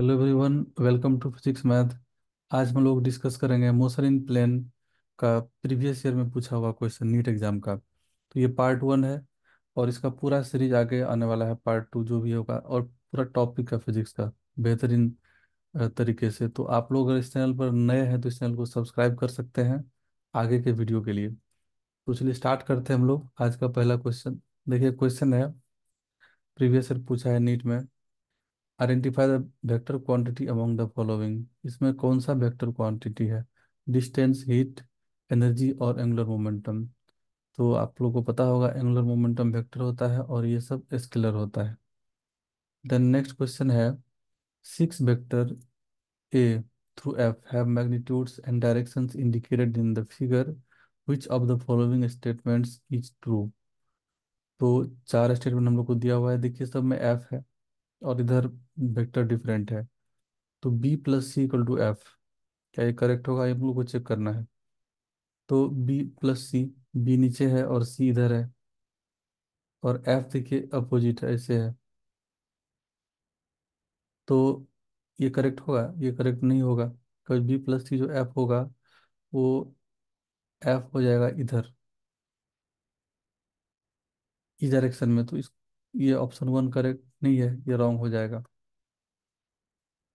Hello everyone welcome to physics math आज हम लोग डिस्कस करेंगे मोशन इन प्लेन का प्रीवियस ईयर में पूछा हुआ क्वेश्चन नीट एग्जाम का तो ये पार्ट वन है और इसका पूरा सीरीज आगे आने वाला है पार्ट टू जो भी होगा और पूरा टॉपिक है फिजिक्स का बेहतरीन तरीके से तो आप लोग अगर इस चैनल पर नए हैं तो इस चैनल को सब्सक्राइब कर सकते हैं आगे के वीडियो के लिए तो चलिए स्टार्ट करते हैं हम लोग आज का पहला क्वेश्चन देखिए क्वेश्चन है प्रीवियस ईयर पूछा है नीट में identify the vector quantity among the following इसमें कौन सा वेक्टर क्वांटिटी है डिस्टेंस हीट एनर्जी और एंगुलर मोमेंटम तो आप लोगों को पता होगा एंगुलर मोमेंटम वेक्टर होता है और ये सब स्केलर होता है देन नेक्स्ट क्वेश्चन है six vector A through F have magnitudes and directions indicated in the figure which of the following statements is true तो चार स्टेटमेंट हम लोग को दिया हुआ है देखिए सब में एफ है और इधर वेक्टर डिफरेंट है तो B plus C equal to F क्या ये करेक्ट होगा हम लोग को चेक करना है तो बी प्लस सी बी नीचे है और सी इधर है और एफ देखिए अपोजिट है ऐसे है तो ये करेक्ट होगा ये करेक्ट नहीं होगा क्योंकि बी प्लस सी जो एफ होगा वो एफ हो जाएगा इधर इस डायरेक्शन में तो इस ये ऑप्शन वन करेक्ट नहीं है ये रॉन्ग हो जाएगा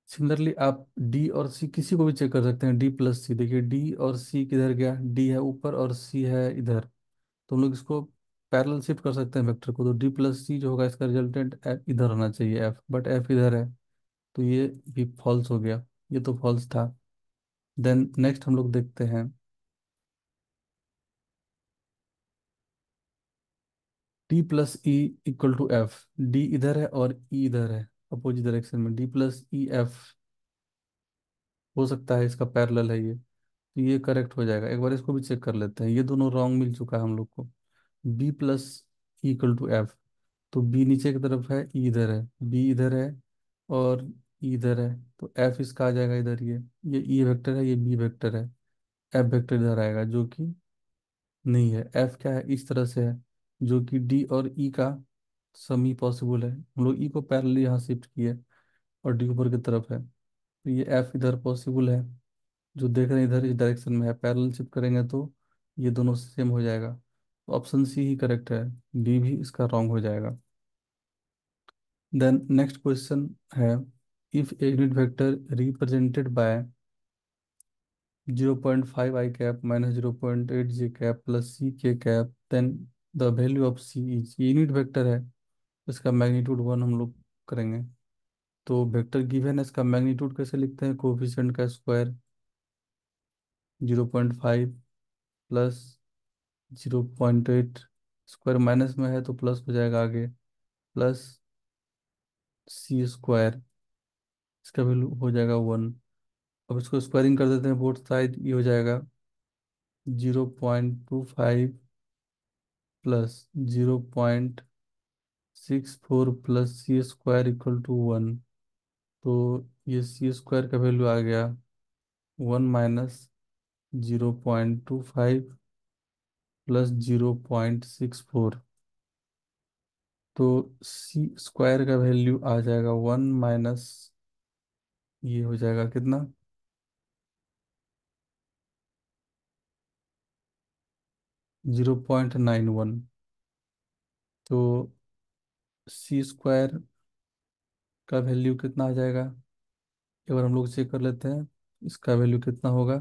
सिमिलरली आप डी और सी किसी को भी चेक कर सकते हैं डी प्लस सी देखिए डी और सी किधर गया डी है ऊपर और सी है इधर तो हम लोग इसको पैरेलल शिफ्ट कर सकते हैं वेक्टर को तो डी प्लस सी जो होगा इसका रिजल्टेंट एफ इधर होना चाहिए एफ बट एफ इधर है तो ये भी फॉल्स हो गया ये तो फॉल्स था देन नेक्स्ट हम लोग देखते हैं D plus E equal to F D इधर है और ई e इधर है अपोजिट डायरेक्शन में डी प्लस ई एफ हो सकता है इसका पैरेलल है ये तो ये करेक्ट हो जाएगा एक बार इसको भी चेक कर लेते हैं ये दोनों रॉन्ग मिल चुका है हम लोग को B plus equal to F तो बी नीचे की तरफ है ई इधर है बी इधर है और ई इधर है तो एफ इसका आ जाएगा इधर ये ये ई वेक्टर है ये बी वेक्टर है एफ वेक्टर इधर आएगा जो कि नहीं है एफ क्या है इस तरह से है जो कि डी और ई e का समी पॉसिबल है हम लोग ई e को पैरल यहाँ शिफ्ट किए और डी ऊपर की तरफ है तो ये एफ इधर पॉसिबल है जो देख रहे हैं इधर इस डायरेक्शन में है पैरल शिफ्ट करेंगे तो ये दोनों सेम हो जाएगा तो ऑप्शन सी ही करेक्ट है डी भी इसका रॉन्ग हो जाएगा देन नेक्स्ट क्वेश्चन है if a unit vector represented by zero point five I cap minus zero point eight G cap plus C K cap then the value of C is unit vector है इसका magnitude one हम लोग करेंगे तो vector given है इसका magnitude कैसे लिखते हैं कोफिशेंट का square zero point five plus zero point eight square minus में है तो प्लस हो जाएगा आगे प्लस सी स्क्वायर इसका वैल्यू हो जाएगा वन अब इसको स्क्वायरिंग कर देते हैं बोर्ड साइड ये हो जाएगा zero point two five plus zero point six four plus C square equal to one तो ये सी स्क्वायर का वैल्यू आ गया one minus zero point two five plus zero point six four तो C square का value आ जाएगा one minus ये हो जाएगा कितना जीरो पॉइंट नाइन वन तो सी स्क्वायर का वैल्यू कितना आ जाएगा एक बार हम लोग चेक कर लेते हैं इसका वैल्यू कितना होगा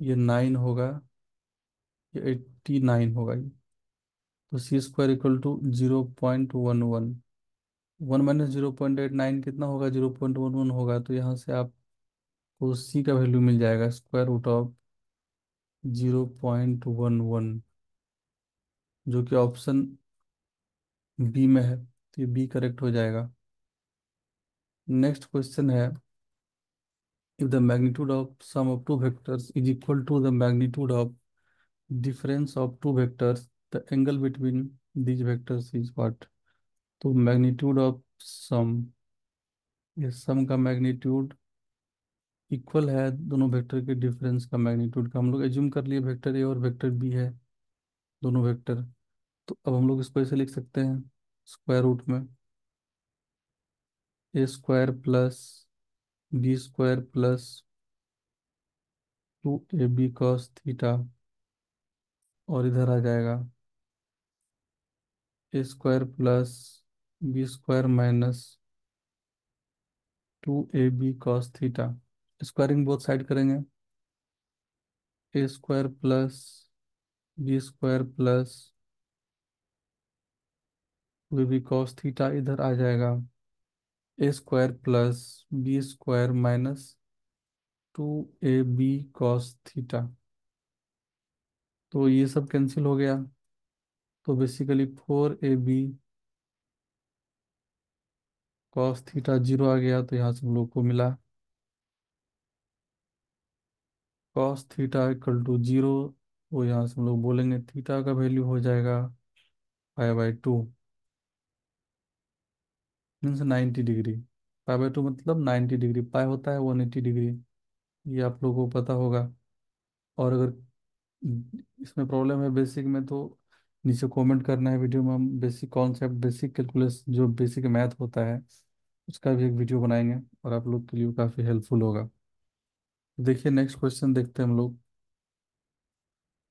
ये नाइन होगा ये एट्टी नाइन होगा ये तो C square equal to zero point one one one minus zero point eight nine कितना होगा जीरो पॉइंट वन वन होगा तो यहाँ से आपको सी का वैल्यू मिल जाएगा square root of zero point one one जो कि ऑप्शन बी में है तो ये बी करेक्ट हो जाएगा नेक्स्ट क्वेश्चन है if the magnitude of sum of two vectors is equal to the magnitude of difference of two vectors the angle between these vectors is what तो magnitude of sum ये sum का magnitude equal है दोनों vector के difference का magnitude का हम लोग एज्यूम कर लिए वेक्टर ए और वेक्टर बी है दोनों वेक्टर तो अब हम लोग इसको ऐसे लिख सकते हैं स्क्वायर रूट में ए square plus B square plus two A B cos theta और इधर आ जाएगा A square plus B square minus two A B cos theta squaring both side करेंगे A square plus B square plus two B cos theta इधर आ जाएगा A square plus B square minus two A B cos theta तो ये सब cancel हो गया तो basically four A B cos theta zero आ गया तो यहाँ से हम लोग को मिला cos theta equal to zero तो यहाँ से हम लोग बोलेंगे थीटा का वैल्यू हो जाएगा five by two means ninety degree pi by two मतलब नाइन्टी डिग्री पाई होता है वन एट्टी डिग्री ये आप लोगों को पता होगा और अगर इसमें प्रॉब्लम है बेसिक में तो नीचे कमेंट करना है वीडियो में हम बेसिक कॉन्सेप्ट बेसिक कैलकुलस जो बेसिक मैथ होता है उसका भी एक वीडियो बनाएंगे और आप लोग के लिए काफ़ी हेल्पफुल होगा देखिए नेक्स्ट क्वेश्चन देखते हैं हम लोग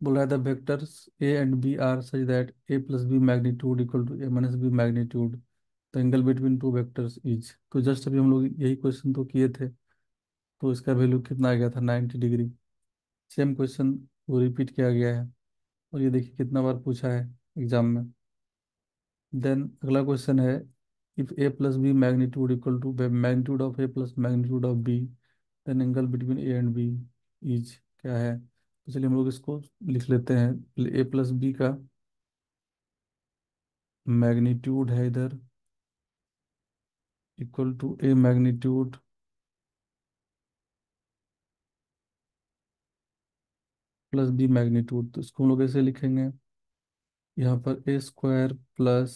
बोला है the vectors A and B are such that A plus B magnitude equal to A minus B magnitude angle between two vectors is तो जस्ट अभी हम लोग यही क्वेश्चन तो किए थे तो इसका वैल्यू कितना आ गया था नाइन्टी डिग्री सेम क्वेश्चन वो रिपीट किया गया है और ये देखिए कितना बार पूछा है एग्जाम में देन अगला क्वेश्चन है if A plus B magnitude equal to magnitude of A plus magnitude of B then angle between A and B is क्या है तो चलिए हम लोग इसको लिख लेते हैं ए प्लस बी का मैग्नीट्यूड है इधर equal to A magnitude plus B magnitude तो इसको हम लोग ऐसे लिखेंगे यहाँ पर A square plus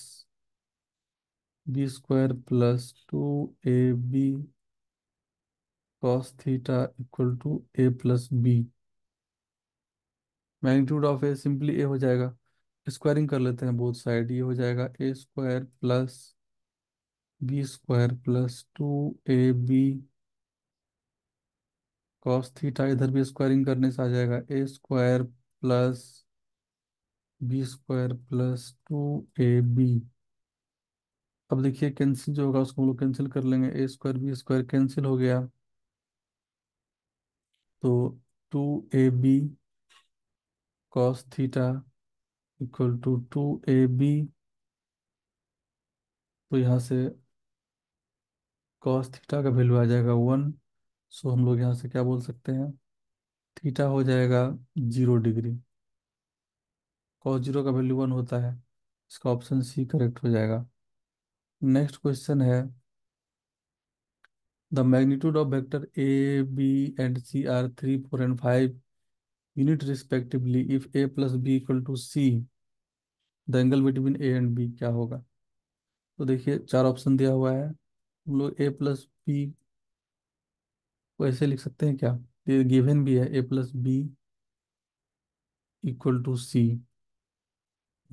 B square plus two A B cos theta equal to A plus B magnitude of A simply A हो जाएगा स्क्वायरिंग कर लेते हैं बोथ साइड ये हो जाएगा A square plus B square plus two A B cos theta इधर भी स्क्वायरिंग करने से आ जाएगा A square plus B square plus two A B अब देखिए कैंसिल जो होगा उसको हम लोग कैंसिल कर लेंगे A square B square cancel हो गया तो two A B cos theta equal to two A B तो यहाँ से कॉस थीटा का वैल्यू आ जाएगा वन सो हम लोग यहाँ से क्या बोल सकते हैं थीटा हो जाएगा जीरो डिग्री कॉस जीरो का वैल्यू वन होता है इसका ऑप्शन सी करेक्ट हो जाएगा नेक्स्ट क्वेश्चन है the magnitude of vector A B and C are three four and five unit respectively if A plus B equal to C the angle between A and B क्या होगा तो देखिए चार option दिया हुआ है हम लोग ए प्लस बी को ऐसे लिख सकते हैं क्या ये गिवन भी है A plus B equal to C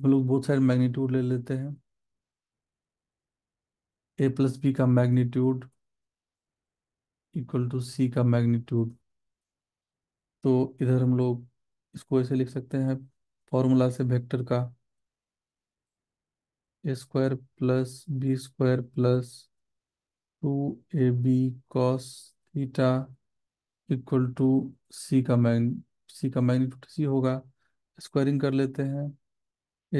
हम लोग बहुत सारे मैग्नीट्यूड ले लेते हैं ए प्लस बी का मैग्नीट्यूड इक्वल टू सी का मैग्नीट्यूड तो इधर हम लोग इसको ऐसे लिख सकते हैं फॉर्मूला से वेक्टर का A square plus B square plus two A B cos theta equal to C का मैग सी का मैग्नीट्यूड सी होगा स्क्वायरिंग कर लेते हैं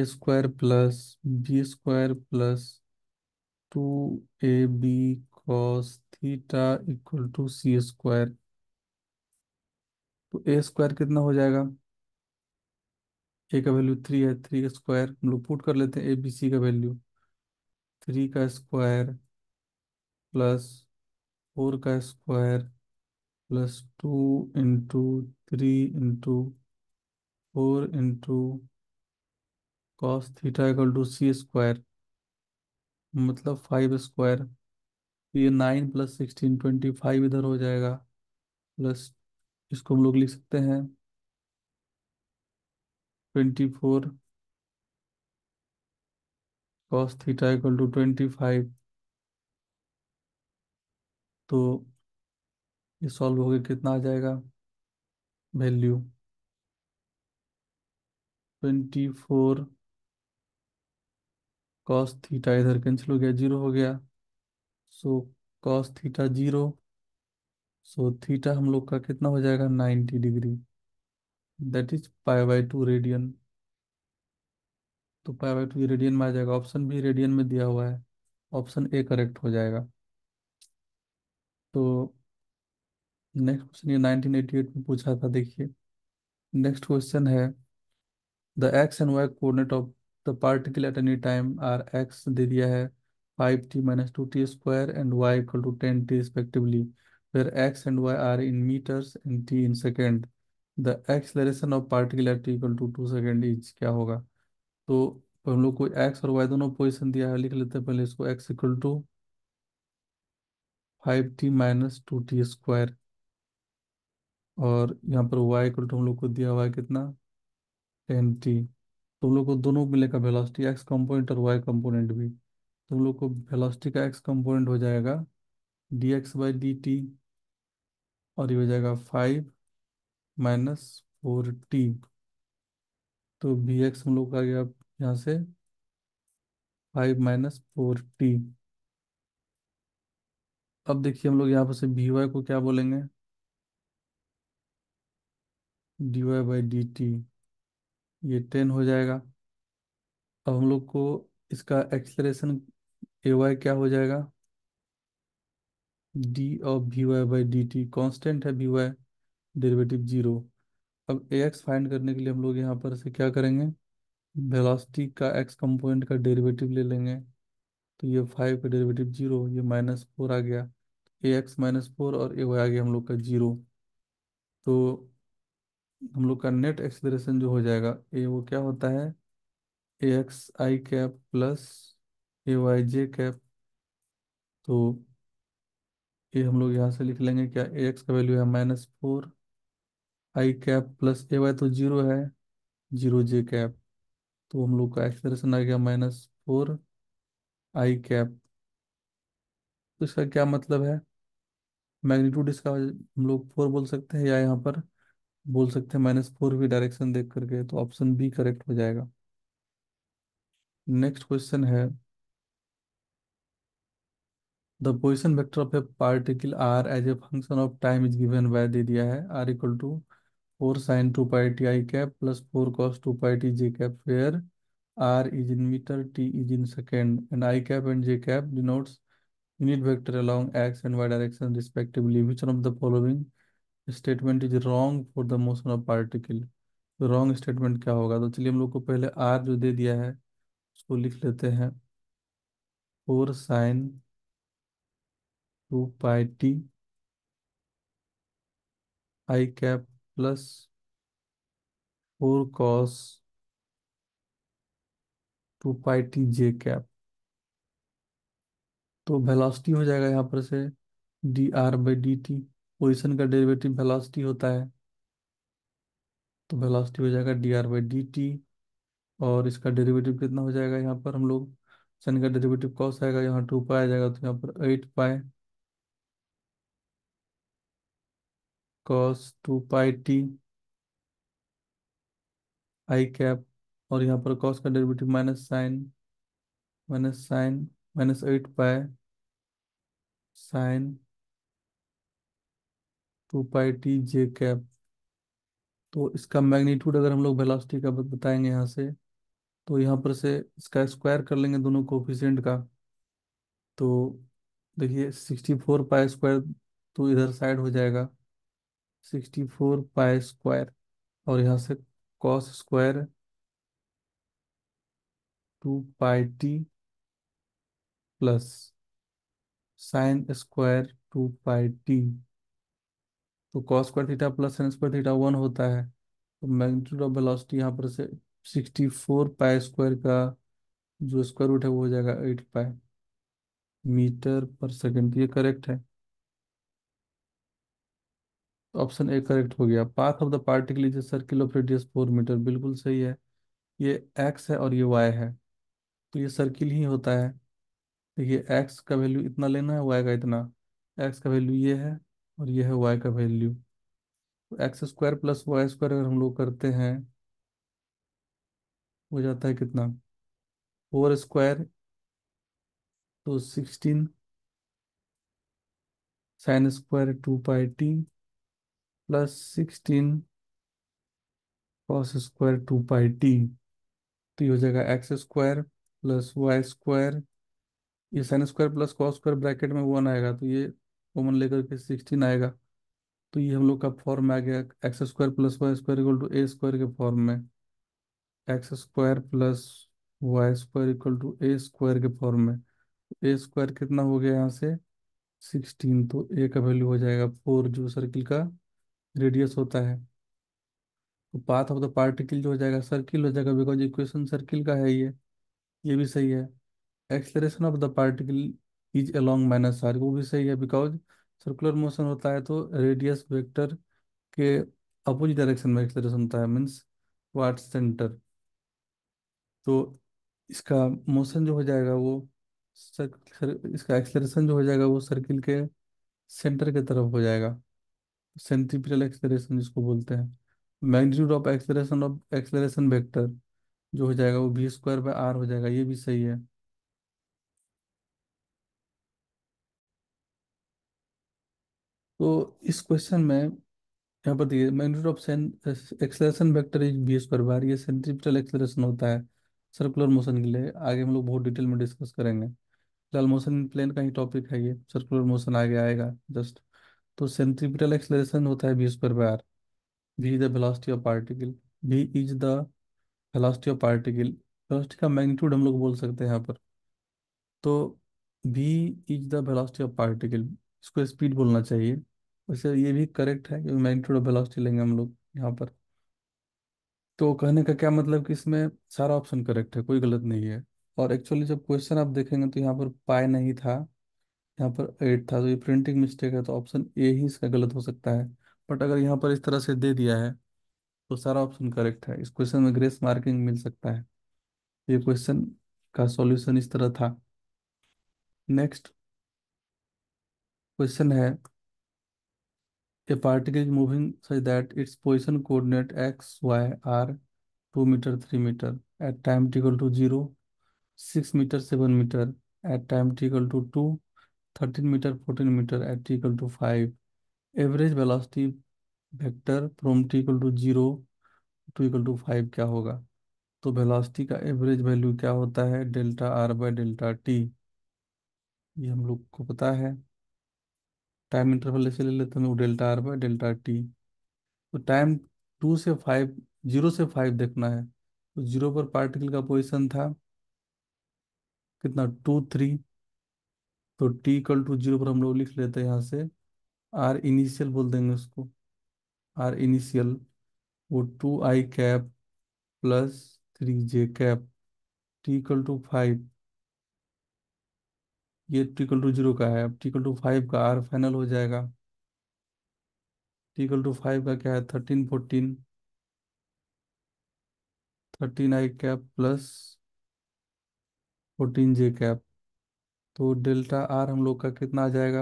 A square plus B square plus two A B cos theta equal to C square तो A square कितना हो जाएगा ए का वैल्यू थ्री है थ्री का स्क्वायर हम लोग पुट कर लेते हैं ए बी सी का वैल्यू थ्री का स्क्वायर प्लस फोर का square plus two into three into four into cos theta equal to C square मतलब फाइव स्क्वायर तो ये nine plus sixteen twenty five इधर हो जाएगा प्लस इसको हम लोग लिख सकते हैं twenty four cos theta equal to twenty five तो ये सॉल्व हो गया कितना आ जाएगा value twenty four cos theta इधर कैंसिल हो गया जीरो हो गया so cos theta zero so theta हम लोग का कितना हो जाएगा ninety degree that is pi by two radian तो पाई बाई टू रेडियन में आ जाएगा ऑप्शन बी रेडियन में दिया हुआ है ऑप्शन ए करेक्ट हो जाएगा तो नेक्स्ट क्वेश्चन ये 1988 में पूछा था देखिए नेक्स्ट क्वेश्चन है the x and y coordinate of the particle at any time are x दे दिया है five t minus two t square and y equal to ten t respectively where x and y are in metres and t in second the acceleration of particle at equal to two second is क्या होगा तो हम लोग को x और Y दोनों position दिया है लिख लेते हैं पहले इसको x equal to five t minus two t square और यहाँ पर वाई इक्वल टू हम लोग को दिया हुआ है कितना टेन टी तुम तो लोग को दोनों मिलेगा वेलोसिटी एक्स कंपोनेंट और वाई कंपोनेंट भी तुम तो लोग को वेलोसिटी का एक्स कंपोनेंट हो जाएगा d x by d t और ये हो जाएगा फाइव माइनस फोर टी तो बी एक्स हम लोग का गया यहाँ से फाइव माइनस फोर टी अब देखिए हम लोग यहाँ पर से वी वाई को क्या बोलेंगे d y by d t ये टेन हो जाएगा अब हम लोग को इसका एक्सलेशन ए वाई क्या हो जाएगा d of v y by d t constant है वी वाई डेरिवेटिव जीरो अब ए एक्स फाइंड करने के लिए हम लोग यहाँ पर से क्या करेंगे वेलोसिटी का एक्स कंपोनेंट का डेरिवेटिव ले लेंगे तो ये फाइव का डेरिवेटिव जीरो ये माइनस फोर आ गया ए एक्स माइनस फोर और ए वाई आ गया हम लोग का जीरो तो हम लोग का नेट एक्सलेशन जो हो जाएगा ए वो क्या होता है a x i cap plus a y j cap तो ये हम लोग यहाँ से लिख लेंगे क्या ए एक्स का वैल्यू है minus four i cap plus a y तो जीरो है जीरो जे कैप तो हम लोग का एक्सलेशन आ गया माइनस फोर आई कैप तो इसका क्या मतलब है मैग्नीट्यूड इसका हम लोग फोर बोल सकते हैं या यहाँ पर बोल सकते हैं माइनस फोर भी डायरेक्शन देख करके तो ऑप्शन बी करेक्ट हो जाएगा नेक्स्ट क्वेश्चन है the position vector of a particle r as a function of time is given by दे दिया है r equal to four sine two pi t i cap plus four cos two pi t j cap where r is in metre t is in second and i cap and j cap denotes unit vector along x and y direction respectively. Which one of the following statement is wrong for the motion of particle? तो wrong statement क्या होगा तो चलिए हम लोग को पहले are जो दे दिया है उसको लिख लेते हैं four sine two pi t i cap plus four cos two pi t j cap तो वेलोसिटी हो जाएगा यहाँ पर से d r by d t position का डेरिवेटिव वेलोसिटी होता है तो वेलोसिटी हो जाएगा d r by d t और इसका डेरिवेटिव कितना हो जाएगा यहाँ पर हम लोग सन का डेरिवेटिव कॉस आएगा यहाँ टू पाए आ जाएगा तो यहाँ पर eight pi cos two pi t i cap और यहाँ पर कॉस का derivative minus sine minus sine minus eight pi sine two pi t j cap तो इसका मैग्नीट्यूड अगर हम लोग वेलोसिटी का बताएंगे यहाँ से तो यहाँ पर से इसका स्क्वायर कर लेंगे दोनों कोफिशेंट का तो देखिए सिक्सटी फोर पाई स्क्वायर तो इधर साइड हो जाएगा सिक्सटी फोर पाई स्क्वायर और यहाँ से cos square two pi t plus sine square two pi t तो cos square theta plus sine square theta one होता है तो मैग्नीट्यूड ऑफ वेलोसिटी यहाँ पर से सिक्सटी फोर पाई स्क्वायर का जो स्क्वायर रूट है वो हो जाएगा eight pi metre per second ये करेक्ट है ऑप्शन ए करेक्ट हो गया path of the particle is circle of radius four metre बिल्कुल सही है ये एक्स है और ये वाई है तो ये सर्किल ही होता है देखिए एक्स का वैल्यू इतना लेना है वाई का इतना एक्स का वैल्यू ये है और ये है वाई का वैल्यू तो x square plus y square अगर हम लोग करते हैं हो जाता है कितना फोर स्क्वायर तो sixteen sine square two pi t plus sixteen cos square two pi t तो ये हो जाएगा x square plus y square ये sine square plus cos square bracket में वन आएगा तो ये कॉमन लेकर के सिक्सटीन आएगा तो ये हम लोग का फॉर्म आ गया x square plus y square equal to a square के फॉर्म में x square plus y square equal to a square के फॉर्म में ए स्क्वायर कितना हो गया यहाँ से सिक्सटीन तो ए का वैल्यू हो जाएगा फोर जो सर्किल का रेडियस होता है तो पाथ ऑफ द पार्टिकल जो हो जाएगा सर्किल हो जाएगा बिकॉज इक्वेशन सर्किल का है ये ये भी सही है acceleration of the particle is along minus r वो भी सही है बिकॉज सर्कुलर मोशन होता है तो रेडियस वेक्टर के अपोजिट डायरेक्शन में एक्सलेशन होता है मीन्स वाट सेंटर तो इसका मोशन जो हो जाएगा वो सर, सर, इसका एक्सलेशन जो हो जाएगा वो सर्किल के सेंटर के तरफ हो जाएगा सेंट्रीपिटल एक्सलेशन जिसको बोलते हैं magnitude of acceleration of acceleration vector जो हो जाएगा वो बी स्क्वायर बाय आर हो जाएगा ये भी सही है तो इस क्वेश्चन में यहाँ पर देखिए magnitude of cent acceleration vector is v square by r ये सेंट्रिपिटल एक्सलेशन होता है सर्कुलर मोशन के लिए आगे हम लोग बहुत डिटेल में डिस्कस करेंगे फिलहाल मोशन इन प्लेन का ही टॉपिक है ये सर्कुलर मोशन आगे आएगा जस्ट तो सेंट्रिपिटल एक्सलेशन होता है v square by r v is the velocity of particle v is the velocity of particle velocity का मैग्नीट्यूड हम लोग बोल सकते हैं यहाँ पर तो v is the velocity of particle इसको स्पीड बोलना चाहिए वैसे ये भी करेक्ट है क्योंकि मैग्नीट्यूड वेलोसिटी लेंगे हम लोग यहाँ पर तो कहने का क्या मतलब कि इसमें सारा ऑप्शन करेक्ट है कोई गलत नहीं है और एक्चुअली जब क्वेश्चन आप देखेंगे तो यहाँ पर पाए नहीं था यहाँ पर एट था तो ये प्रिंटिंग मिस्टेक है तो ऑप्शन ए ही इसका गलत हो सकता है बट अगर यहाँ पर इस तरह से दे दिया है तो सारा ऑप्शन करेक्ट है इस क्वेश्चन में ग्रेस मार्किंग मिल सकता है ये क्वेश्चन का सॉल्यूशन इस तरह था नेक्स्ट क्वेश्चन है a particle is moving such that its position coordinate x y are two metre three metre at time t equal to zero six metre seven metre at time t equal to two thirteen metre fourteen metre at t equal to five average velocity vector from t equal to zero to equal to five क्या होगा तो velocity का average value क्या होता है delta r by delta t ये हम लोग को पता है टाइम इंटरवल ऐसे ले लेते हैं delta r by delta t तो टाइम टू से फाइव जीरो से फाइव देखना है तो जीरो पर पार्टिकल का पोजिशन था कितना टू थ्री तो टी इक्वल टू जीरो पर हम लोग लिख लेते हैं यहाँ से आर इनिशियल बोल देंगे उसको आर इनिशियल वो two i cap plus three j cap t equal to five ये टिकल टू जीरो का है टिकल टू फाइव का आर फाइनल हो जाएगा टिकल टू फाइव का क्या है thirteen fourteen thirteen i cap plus fourteen j cap तो डेल्टा आर हम लोग का कितना आ जाएगा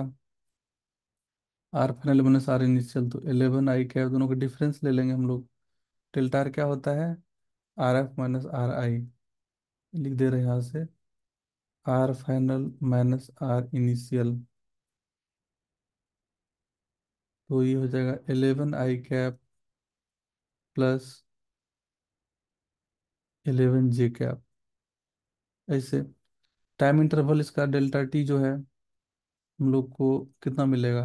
r final minus r initial तो एलेवन आई कैप दोनों का डिफरेंस ले लेंगे हम लोग डेल्टा आर क्या होता है r f minus r i लिख दे रहे हैं यहाँ से r final minus r initial तो ये हो जाएगा eleven i cap plus eleven j cap ऐसे टाइम इंटरवल इसका डेल्टा टी जो है हम लोग को कितना मिलेगा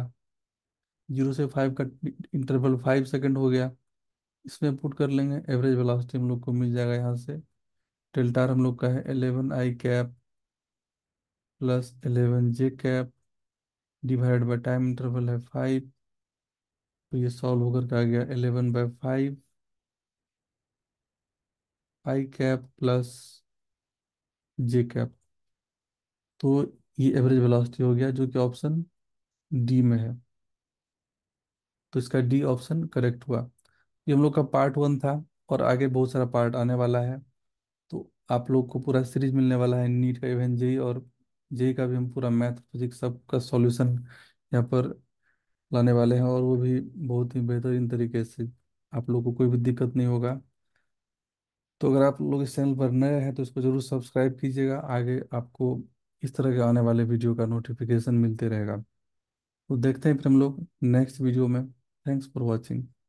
जीरो से फाइव का इंटरवल फाइव सेकंड हो गया इसमें पुट कर लेंगे एवरेज वेलोसिटी हम लोग को मिल जाएगा यहाँ से डेल्टा हम लोग का है eleven i cap plus eleven j cap divide by time interval है फाइव तो ये सॉल्व होकर के आ गया eleven by five I cap plus j cap तो ये एवरेज वेलोसिटी हो गया जो कि ऑप्शन डी में है तो इसका डी ऑप्शन करेक्ट हुआ ये हम लोग का पार्ट वन था और आगे बहुत सारा पार्ट आने वाला है तो आप लोग को पूरा सीरीज मिलने वाला है नीट का इवेंट जी और जेई का भी हम पूरा मैथ फिजिक्स सब का सॉल्यूशन यहाँ पर लाने वाले हैं और वो भी बहुत ही बेहतरीन तरीके से आप लोग को कोई भी दिक्कत नहीं होगा तो अगर आप लोग इस चैनल पर नए हैं तो इसको ज़रूर सब्सक्राइब कीजिएगा आगे आपको इस तरह के आने वाले वीडियो का नोटिफिकेशन मिलते रहेगा तो देखते हैं फिर हम लोग नेक्स्ट वीडियो में थैंक्स फॉर वॉचिंग